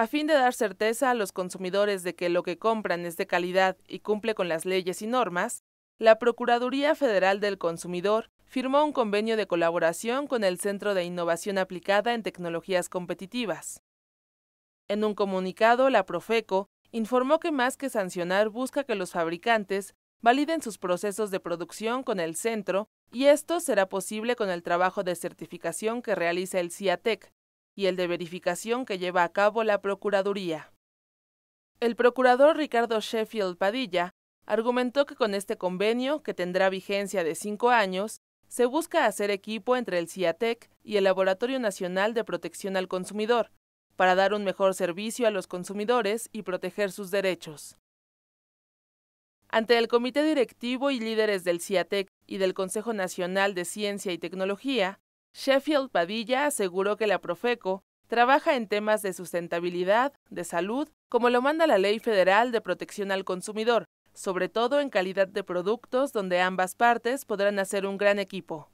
A fin de dar certeza a los consumidores de que lo que compran es de calidad y cumple con las leyes y normas, la Procuraduría Federal del Consumidor firmó un convenio de colaboración con el Centro de Innovación Aplicada en Tecnologías Competitivas. En un comunicado, la Profeco informó que más que sancionar busca que los fabricantes validen sus procesos de producción con el centro y esto será posible con el trabajo de certificación que realiza el CIATEC, y el de verificación que lleva a cabo la Procuraduría. El procurador Ricardo Sheffield Padilla argumentó que con este convenio, que tendrá vigencia de cinco años, se busca hacer equipo entre el CIATEC y el Laboratorio Nacional de Protección al Consumidor, para dar un mejor servicio a los consumidores y proteger sus derechos. Ante el Comité Directivo y líderes del CIATEC y del Consejo Nacional de Ciencia y Tecnología, Sheffield Padilla aseguró que la Profeco trabaja en temas de sustentabilidad, de salud, como lo manda la Ley Federal de Protección al Consumidor, sobre todo en calidad de productos donde ambas partes podrán hacer un gran equipo.